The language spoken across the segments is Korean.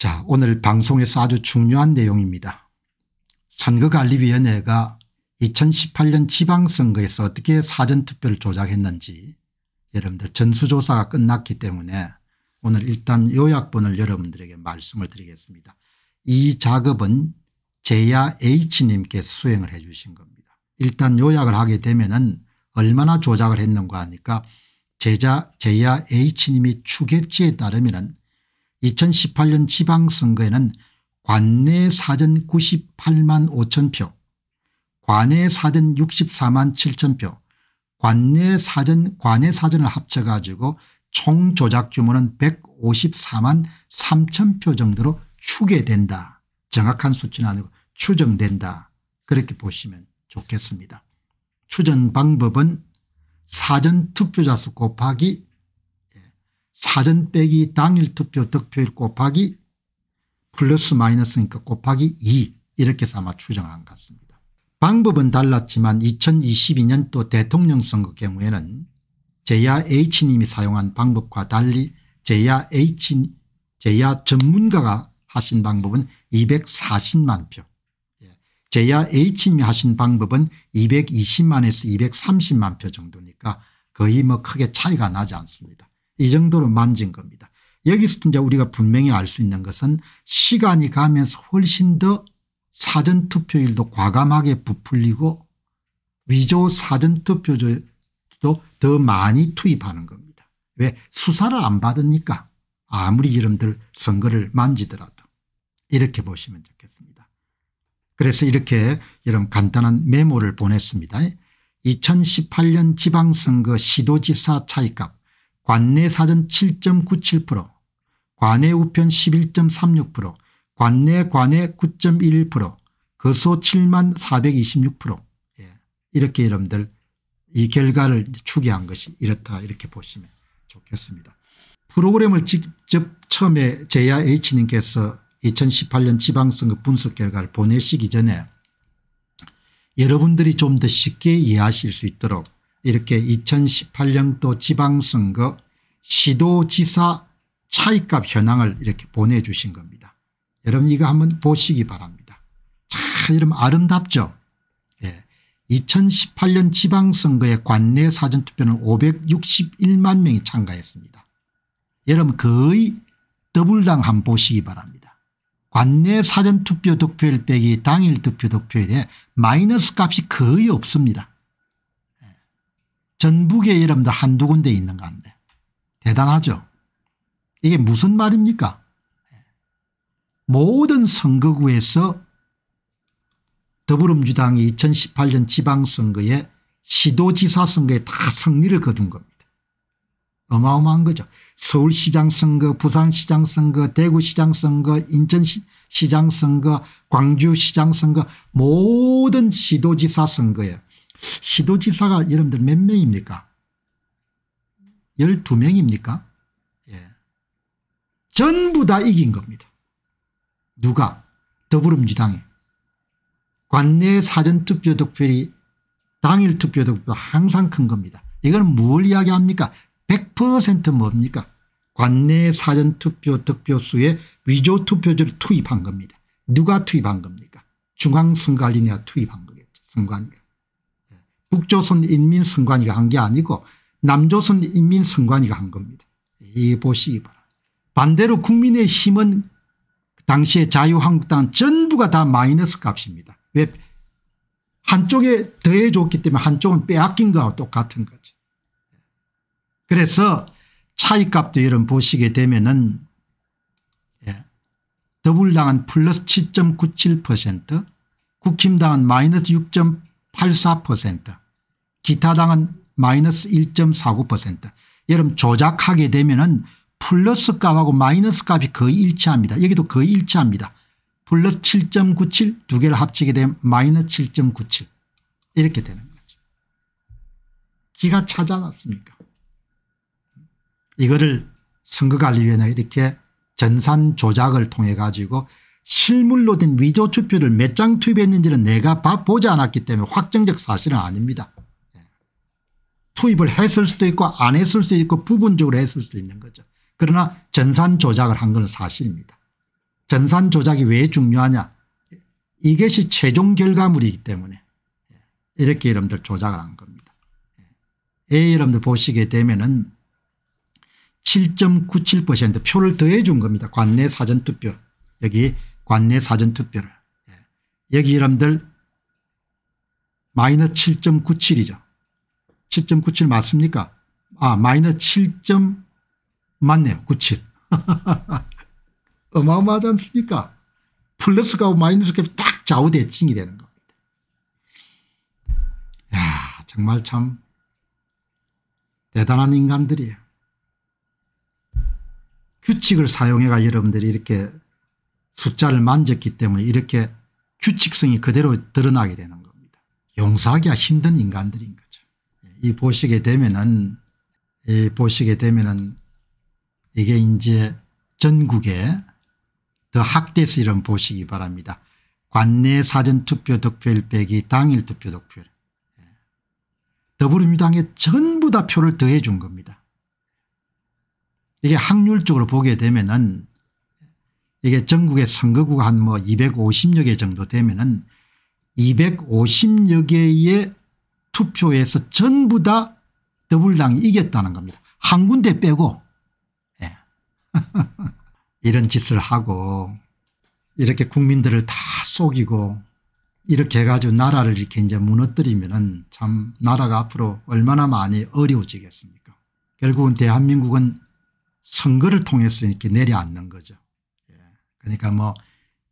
자 오늘 방송에서 아주 중요한 내용입니다. 선거관리위원회가 2018년 지방선거에서 어떻게 사전투표를 조작했는지 여러분들 전수조사가 끝났기 때문에 오늘 일단 요약본을 여러분들에게 말씀을 드리겠습니다. 이 작업은 제야 H님께 수행을 해 주신 겁니다. 일단 요약을 하게 되면 은 얼마나 조작을 했는가 하니까 제자 제야 H님이 추계지에 따르면 은 2018년 지방선거에는 관내 사전 98만 5천 표, 관내 사전 64만 7천 표, 관내 사전 관내 사전을 합쳐가지고 총 조작 규모는 154만 3천 표 정도로 추계된다. 정확한 수치는 아니고 추정된다. 그렇게 보시면 좋겠습니다. 추정 방법은 사전투표자 수 곱하기 사전 빼기 당일 투표 득표율 곱하기 플러스 마이너스니까 그러니까 곱하기 2 이렇게 삼아 추정한 것 같습니다. 방법은 달랐지만 2022년도 대통령 선거 경우에는 제야 H님이 사용한 방법과 달리 제야 H, 제야 전문가가 하신 방법은 240만 표. 예. 제야 H님이 하신 방법은 220만에서 230만 표 정도니까 거의 뭐 크게 차이가 나지 않습니다. 이 정도로 만진 겁니다. 여기서 이제 우리가 분명히 알 수 있는 것은 시간이 가면서 훨씬 더 사전투표율도 과감하게 부풀리고 위조 사전투표조도 더 많이 투입하는 겁니다. 왜 수사를 안 받으니까 아무리 이름들 선거를 만지더라도 이렇게 보시면 좋겠습니다. 그래서 이렇게 이런 간단한 메모를 보냈습니다. 2018년 지방선거 시도지사 차이값 관내 사전 7.97%, 관내 우편 11.36%, 관내 관외 9.11%, 거소 7만 426% 예. 이렇게 여러분들 이 결과를 추계한 것이 이렇다 이렇게 보시면 좋겠습니다. 프로그램을 직접 처음에 제야 H님께서 2018년 지방선거 분석 결과를 보내시기 전에 여러분들이 좀 더 쉽게 이해하실 수 있도록 이렇게 2018년도 지방선거 시도지사 차이값 현황을 이렇게 보내주신 겁니다. 여러분 이거 한번 보시기 바랍니다. 참 이러면 아름답죠. 예. 2018년 지방선거에 관내 사전투표는 561만 명이 참가했습니다. 여러분 거의 더블당 한번 보시기 바랍니다. 관내 사전투표 득표율 빼기 당일 득표 득표율에 마이너스 값이 거의 없습니다. 전북에 여러분들 한두 군데 있는 것 같네. 대단하죠. 이게 무슨 말입니까? 모든 선거구에서 더불어민주당이 2018년 지방선거에 시도지사 선거에 다 승리를 거둔 겁니다. 어마어마한 거죠. 서울시장 선거 부산시장 선거 대구시장 선거 인천시장 선거 광주시장 선거 모든 시도지사 선거에 시도지사가 여러분들 몇 명입니까? 12명입니까? 예. 전부 다 이긴 겁니다. 누가? 더불어민주당이. 관내 사전투표 득표율이 당일 투표 득표 항상 큰 겁니다. 이건 뭘 이야기합니까? 100% 뭡니까? 관내 사전투표 득표수에 위조투표지를 투입한 겁니다. 누가 투입한 겁니까? 중앙선관위가 투입한 거겠죠. 선관위가. 북조선 인민선관위가 한 게 아니고 남조선 인민선관위가 한 겁니다. 이 보시기 바랍니다. 반대로 국민의힘은 당시에 자유한국당 전부가 다 마이너스 값입니다. 왜 한쪽에 더해줬기 때문에 한쪽은 빼앗긴 거와 똑같은 거죠. 그래서 차이값도 여러분 보시게 되면은 예. 더불당은 플러스 7.97% 국힘당은 마이너스 6.84% 기타 당은 마이너스 1.49% 여러분 조작하게 되면 은 플러스 값하고 마이너스 값이 거의 일치합니다. 여기도 거의 일치합니다. 플러스 7.97 두 개를 합치게 되면 마이너스 7.97 이렇게 되는 거죠. 기가 차지 않았습니까 이거를 선거관리위원회 이렇게 전산 조작을 통해 가지고 실물로 된 위조 투표를 몇 장 투입했는지는 내가 보지 않았기 때문에 확정적 사실은 아닙니다. 투입을 했을 수도 있고 안 했을 수도 있고 부분적으로 했을 수도 있는 거죠. 그러나 전산 조작을 한 건 사실입니다. 전산 조작이 왜 중요하냐 이것이 최종 결과물이기 때문에 예. 이렇게 여러분들 조작을 한 겁니다. A 예. 예, 여러분들 보시게 되면은 7.97% 표를 더해 준 겁니다. 관내 사전투표 여기 관내 사전투표를 여기 여러분들 마이너 7.97이죠. 7.97 맞습니까? 아 마이너스 7. 맞네요. 97. 어마어마하지 않습니까? 플러스가 마이너스가 딱 좌우대칭이 되는 겁니다. 야 정말 참 대단한 인간들이에요. 규칙을 사용해가 여러분들이 이렇게 숫자를 만졌기 때문에 이렇게 규칙성이 그대로 드러나게 되는 겁니다. 용서하기가 힘든 인간들인 거죠. 이 보시게 되면은 이 보시게 되면은 이게 이제 전국에 더학대해 이런 보시기 바랍니다. 관내 사전투표 득표율 빼기 당일 투표 득표율. 예. 더불어민주당에 전부 다 표를 더해 준 겁니다. 이게 확률적으로 보게 되면은 이게 전국의 선거구가 한 뭐 250여 개 정도 되면은 250여 개의 투표에서 전부 다 더불당이 이겼다는 겁니다. 한 군데 빼고 네. 이런 짓을 하고 이렇게 국민들을 다 속이고 이렇게 해가지고 나라를 이렇게 이제 무너뜨리면참 나라가 앞으로 얼마나 많이 어려워지겠습니까 결국은 대한민국은 선거를 통해서 이렇게 내려앉는 거죠. 예. 그러니까 뭐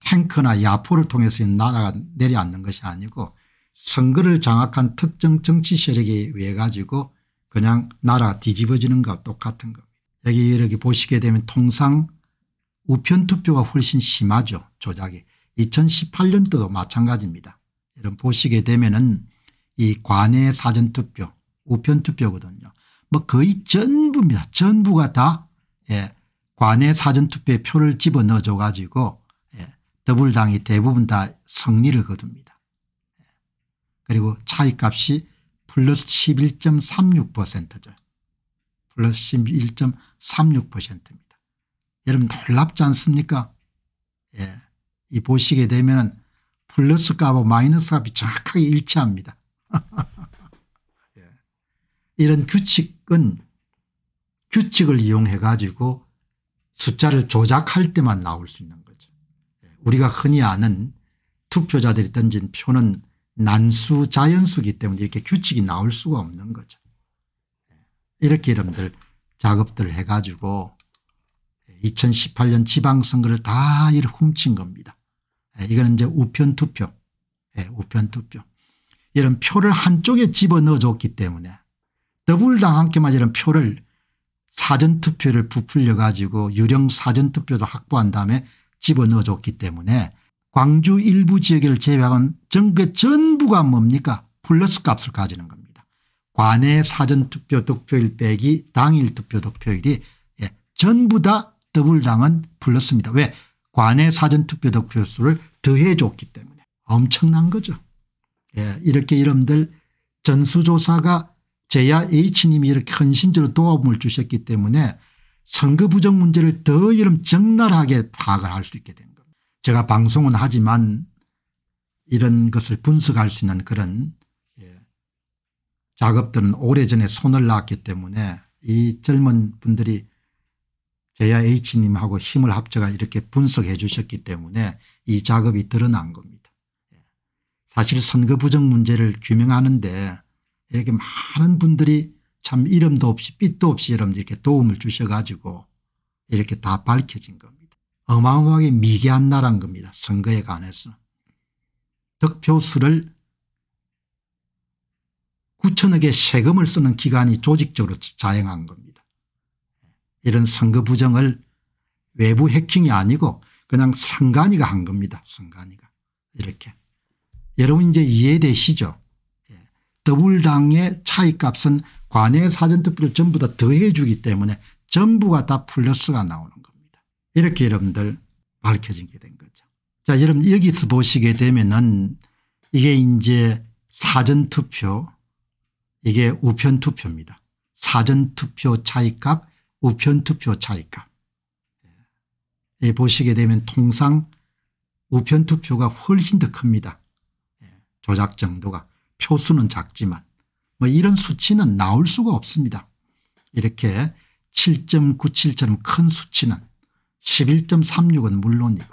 탱크나 야포를 통해서 나라가 내려앉는 것이 아니고 선거를 장악한 특정 정치 세력에 의해 가지고 그냥 나라 뒤집어지는 것과 똑같은 겁니다. 여기 이렇게 보시게 되면 통상 우편 투표가 훨씬 심하죠 조작이. 2018년도도 마찬가지입니다. 이런 보시게 되면은 이 관내 사전투표 우편투표거든요. 뭐 거의 전부입니다. 전부가 다 예, 관내 사전투표에 표를 집어넣어줘 가지고 예, 더불당이 대부분 다 승리를 거둡니다. 그리고 차이값이 플러스 11.36%죠. 플러스 11.36%입니다. 여러분 놀랍지 않습니까? 예. 이 보시게 되면 플러스 값하고 마이너스 값이 정확하게 일치합니다. 예. 이런 규칙은 규칙을 이용해 가지고 숫자를 조작할 때만 나올 수 있는 거죠. 예, 우리가 흔히 아는 투표자들이 던진 표는 난수 자연수기 때문에 이렇게 규칙이 나올 수가 없는 거죠. 예. 이렇게 여러분들 작업들 해가지고 2018년 예, 지방선거를 다 이렇게 훔친 겁니다. 예, 이거는 이제 우편투표 우편투표 이런 표를 한쪽에 집어넣어줬기 때문에 더불당함께만 이런 표를 사전투표를 부풀려 가지고 유령 사전투표를 확보한 다음에 집어넣어줬기 때문에 광주 일부 지역을 제외한 전국 의 전부가 뭡니까 플러스 값을 가지는 겁니다. 관내 사전투표 득표일 빼기 당일 투표 득표일이 예, 전부 다 더블당은 플러스입니다. 왜 관내 사전투표 득표수를 더해줬기 때문에 엄청난 거죠. 예, 이렇게 여러분들 전수조사가 제야 H님이 이렇게 헌신적으로 도움을 주셨기 때문에 선거 부정 문제를 더 이름 적나라하게 파악을 할 수 있게 됩니다. 제가 방송은 하지만 이런 것을 분석할 수 있는 그런 예, 작업들은 오래전에 손을 놨기 때문에 이 젊은 분들이 제야 H님하고 힘을 합쳐가 이렇게 분석해 주셨기 때문에 이 작업이 드러난 겁니다. 예. 사실 선거 부정 문제를 규명하는데 이렇게 많은 분들이 참 이름도 없이 빛도 없이 여러분 이렇게 도움을 주셔가지고 이렇게 다 밝혀진 겁니다. 어마어마하게 미개한 나라인 겁니다. 선거에 관해서. 득표수를 9천억의 세금을 쓰는 기관이 조직적으로 자행한 겁니다. 이런 선거 부정을 외부 해킹이 아니고 그냥 선관위가 한 겁니다. 선관위가 이렇게. 여러분 이제 이해되시죠? 예. 더블당의 차이값은 관외 사전투표를 전부 다 더해주기 때문에 전부가 다 플러스가 나오는 이렇게 여러분들 밝혀지게 된 거죠. 자 여러분 여기서 보시게 되면은 이게 이제 사전투표 이게 우편투표입니다. 사전투표 차이값 우편투표 차이값 예, 보시게 되면 통상 우편투표가 훨씬 더 큽니다. 예, 조작 정도가 표수는 작지만 뭐 이런 수치는 나올 수가 없습니다. 이렇게 7.97처럼 큰 수치는 11.36은 물론이고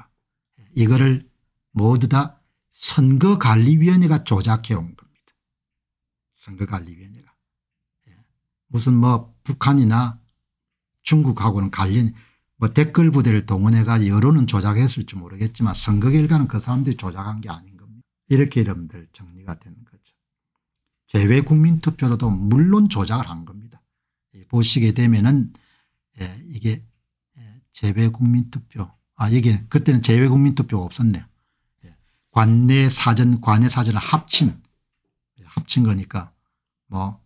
이거를 모두 다 선거관리위원회가 조작해 온 겁니다. 선거관리위원회가. 예. 무슨 뭐 북한이나 중국하고는 관련 뭐 댓글 부대를 동원해가 여론은 조작했을지 모르겠지만 선거 결과는 그 사람들이 조작한 게 아닌 겁니다. 이렇게 여러분들 정리가 되는 거죠. 재외 국민투표로도 물론 조작을 한 겁니다. 예, 보시게 되면은 예, 이게 재외국민투표. 아, 이게 그때는 재외국민투표가 없었네요. 예. 관내 사전, 관내 사전을 합친, 예, 합친 거니까 뭐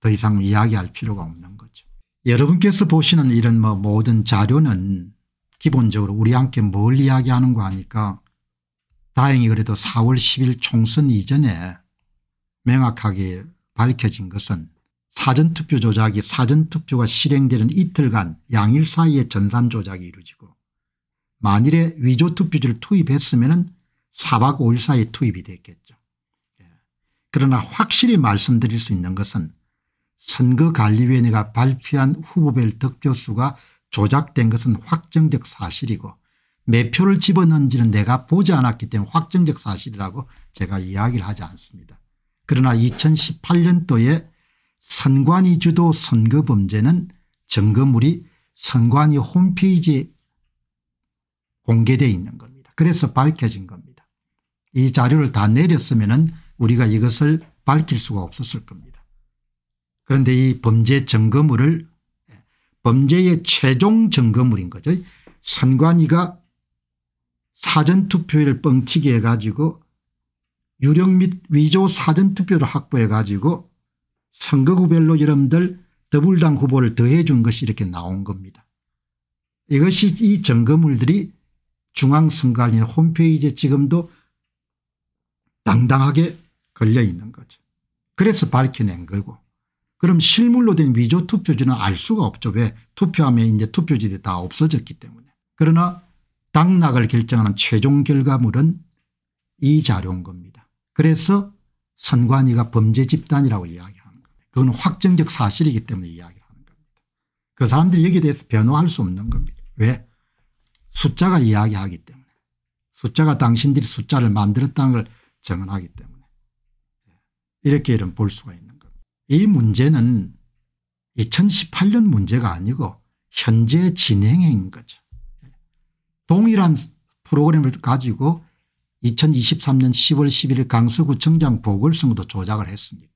더 이상 이야기할 필요가 없는 거죠. 여러분께서 보시는 이런 뭐 모든 자료는 기본적으로 우리 함께 뭘 이야기하는 거아니까 다행히 그래도 4월 10일 총선 이전에 명확하게 밝혀진 것은 사전투표 조작이 사전투표가 실행되는 이틀간 양일 사이에 전산 조작이 이루어지고 만일에 위조투표지를 투입했으면 은 사박 5일 사이에 투입이 됐겠죠. 예. 그러나 확실히 말씀드릴 수 있는 것은 선거관리위원회가 발표한 후보별 득표수가 조작된 것은 확정적 사실이고 매표를 집어넣은지는 내가 보지 않았기 때문에 확정적 사실이라고 제가 이야기를 하지 않습니다. 그러나 2018년도에 선관위 주도 선거 범죄는 점검물이 선관위 홈페이지에 공개되어 있는 겁니다. 그래서 밝혀진 겁니다. 이 자료를 다 내렸으면 우리가 이것을 밝힐 수가 없었을 겁니다. 그런데 이 범죄 점검물을 범죄의 최종 점검물인 거죠. 선관위가 사전투표를 뻥튀기 해가지고 유력 및 위조 사전투표를 확보해가지고 선거구별로 여러분들 더불당 후보를 더해 준 것이 이렇게 나온 겁니다. 이것이 이 점검물들이 중앙선관위 홈페이지에 지금도 당당하게 걸려 있는 거죠. 그래서 밝혀낸 거고 그럼 실물로 된 위조 투표지는 알 수가 없죠. 왜 투표함에 이제 투표지들이 다 없어졌기 때문에. 그러나 당락을 결정하는 최종 결과물은 이 자료인 겁니다. 그래서 선관위가 범죄 집단이라고 이야기 그건 확정적 사실이기 때문에 이야기를 하는 겁니다. 그 사람들이 여기에 대해서 변호할 수 없는 겁니다. 왜? 숫자가 이야기하기 때문에. 숫자가 당신들이 숫자를 만들었다는 걸 증언하기 때문에. 예. 이렇게 이런 볼 수가 있는 겁니다. 이 문제는 2018년 문제가 아니고 현재 진행인 거죠. 예. 동일한 프로그램을 가지고 2023년 10월 11일 강서구청장 보궐선거도 조작을 했습니다.